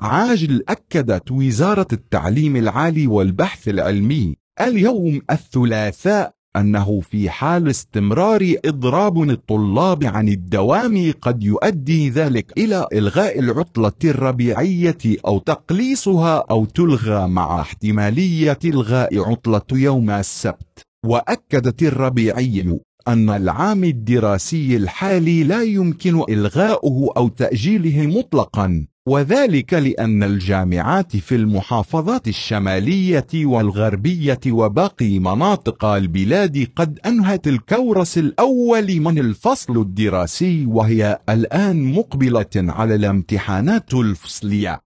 عاجل أكدت وزارة التعليم العالي والبحث العلمي اليوم الثلاثاء أنه في حال استمرار إضراب الطلاب عن الدوام قد يؤدي ذلك إلى إلغاء العطلة الربيعية أو تقليصها أو تلغى مع احتمالية إلغاء عطلة يوم السبت وأكدت الربيعي أن العام الدراسي الحالي لا يمكن إلغاؤه أو تأجيله مطلقاً وذلك لأن الجامعات في المحافظات الشمالية والغربية وباقي مناطق البلاد قد أنهت الكورس الأول من الفصل الدراسي وهي الآن مقبلة على الامتحانات الفصلية